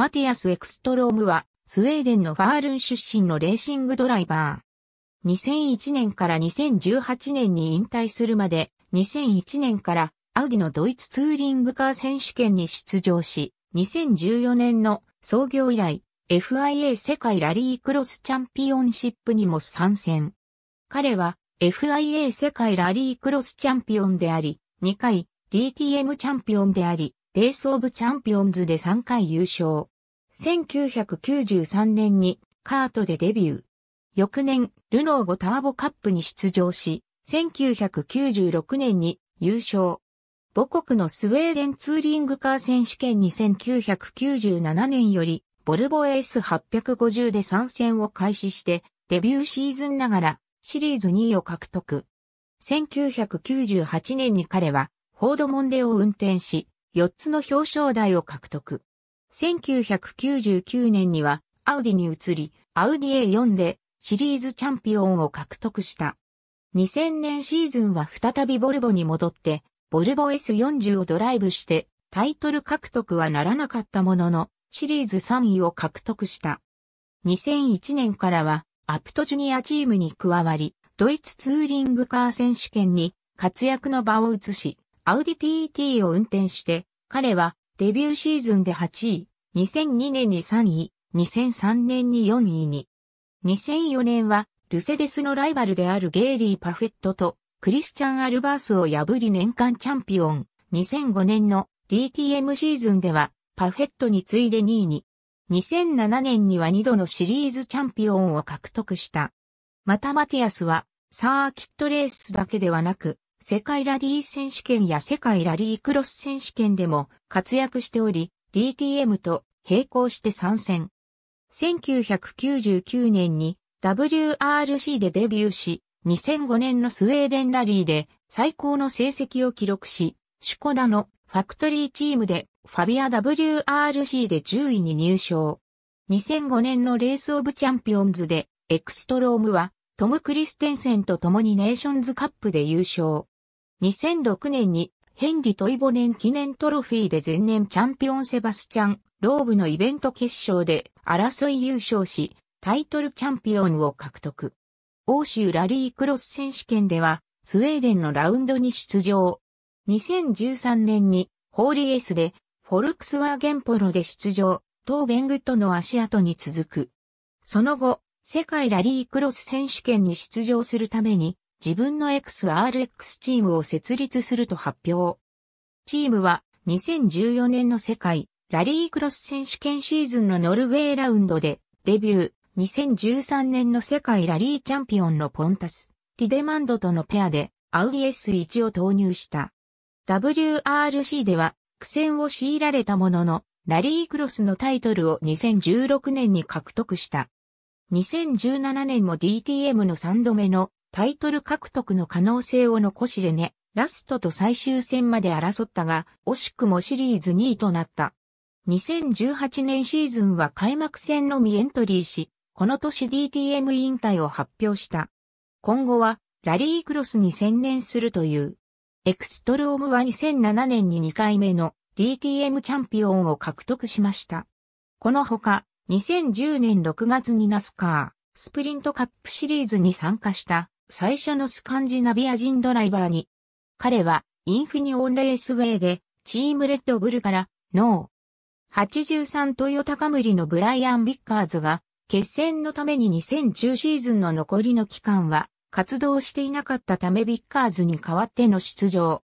マティアス・エクストロームは、スウェーデンのファールン出身のレーシングドライバー。2001年から2018年に引退するまで、2001年からアウディのドイツツーリングカー選手権に出場し、2014年の創業以来、FIA 世界ラリークロスチャンピオンシップにも参戦。彼は FIA 世界ラリークロスチャンピオンであり、2回 DTM チャンピオンであり、レースオブチャンピオンズで3回優勝。1993年にカートでデビュー。翌年、ルノー5ターボカップに出場し、1996年に優勝。母国のスウェーデンツーリングカー選手権に1997年より、ボルボ S850 で参戦を開始して、デビューシーズンながらシリーズ2位を獲得。1998年に彼は、フォードモンデを運転し、4つの表彰台を獲得。1999年にはアウディに移り、アウディ A4 でシリーズチャンピオンを獲得した。2000年シーズンは再びボルボに戻って、ボルボ S40 をドライブしてタイトル獲得はならなかったものの、シリーズ3位を獲得した。2001年からはアプトジュニアチームに加わり、ドイツツーリングカー選手権に活躍の場を移し、アウディ TT を運転して、彼はデビューシーズンで8位、2002年に3位、2003年に4位に。2004年は、ルセデスのライバルであるゲイリー・パフェットとクリスチャン・アルバースを破り年間チャンピオン。2005年の DTM シーズンではパフェットに次いで2位に。2007年には2度のシリーズチャンピオンを獲得した。またマティアスはサーキットレースだけではなく世界ラリー選手権や世界ラリークロス選手権でも活躍しており、DTM と並行して参戦。1999年に WRC でデビューし、2005年のスウェーデンラリーで最高の成績を記録し、シュコダのファクトリーチームでファビア WRC で10位に入賞。2005年のレースオブチャンピオンズでエクストロームはトム・クリステンセンと共にネーションズカップで優勝。2006年にヘンリトイボネン記念トロフィーで前年チャンピオンセバスチャン・ローブのイベント決勝で争い優勝し、タイトルチャンピオンを獲得。欧州ラリークロス選手権では、スウェーデンのラウンドに出場。2013年に、ホーリーエスで、フォルクスワーゲンポロで出場、トーベングとの足跡に続く。その後、世界ラリークロス選手権に出場するために、自分の XRX チームを設立すると発表。チームは2014年の世界ラリークロス選手権シーズンのノルウェーラウンドでデビュー。2013年の世界ラリーチャンピオンのポンタス、ティデマンドとのペアでアウディ S1 を投入した。WRC では苦戦を強いられたものの、ラリークロスのタイトルを2016年に獲得した。2017年も DTM の3度目のタイトル獲得の可能性を残しレネ、ラストと最終戦まで争ったが、惜しくもシリーズ2位となった。2018年シーズンは開幕戦のみエントリーし、この年 DTM 引退を発表した。今後はラリークロスに専念するという。エクストルオムは2007年に2回目の DTM チャンピオンを獲得しました。このほか、2010年6月にナスカー、スプリントカップシリーズに参加した最初のスカンジナビア人ドライバーに。彼はインフィニオンレースウェイでチームレッドブルからノー。83トヨタカムリのブライアン・ビッカーズが決戦のために2010シーズンの残りの期間は活動していなかったためビッカーズに代わっての出場。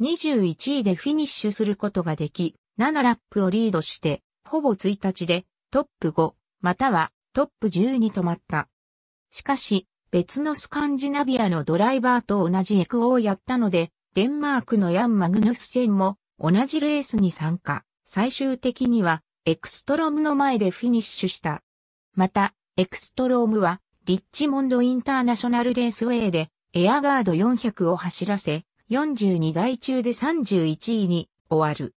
21位でフィニッシュすることができ、7ラップをリードして、ほぼ1日でトップ5、またはトップ10に止まった。しかし、別のスカンジナビアのドライバーと同じエクオをやったので、デンマークのヤン・マグヌスセンも同じレースに参加。最終的にはエクストロームの前でフィニッシュした。また、エクストロームはリッチモンドインターナショナルレースウェイでエアガード400を走らせ、42台中で31位に終わる。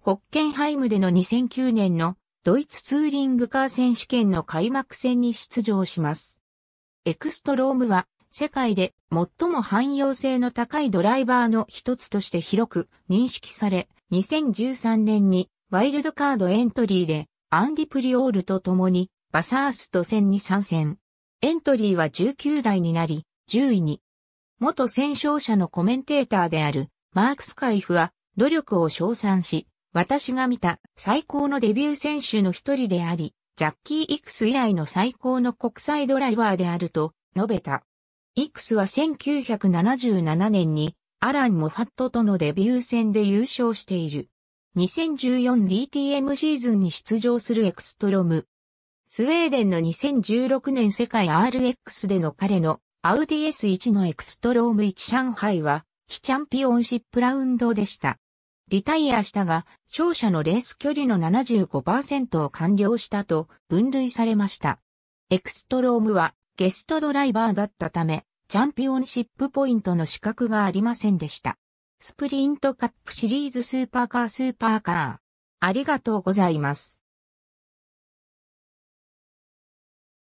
ホッケンハイムでの2009年のドイツツーリングカー選手権の開幕戦に出場します。エクストロームは世界で最も汎用性の高いドライバーの一つとして広く認識され、2013年にワイルドカードエントリーでアンディプリオールと共にバサースト戦に参戦。エントリーは19台になり、10位に。元戦勝者のコメンテーターであるマークスカイフは努力を称賛し、私が見た最高のデビュー選手の一人であり、ジャッキー・イクス以来の最高の国際ドライバーであると述べた。イクスは1977年にアラン・モファットとのデビュー戦で優勝している。2014DTM シーズンに出場するエクストロム。スウェーデンの2016年世界 RX での彼のアウディ S1 のエクストローム1上海は、非チャンピオンシップラウンドでした。リタイアしたが、勝者のレース距離の75%を完了したと分類されました。エクストロームはゲストドライバーだったため、チャンピオンシップポイントの資格がありませんでした。スプリントカップシリーズスーパーカースーパーカー。ありがとうございます。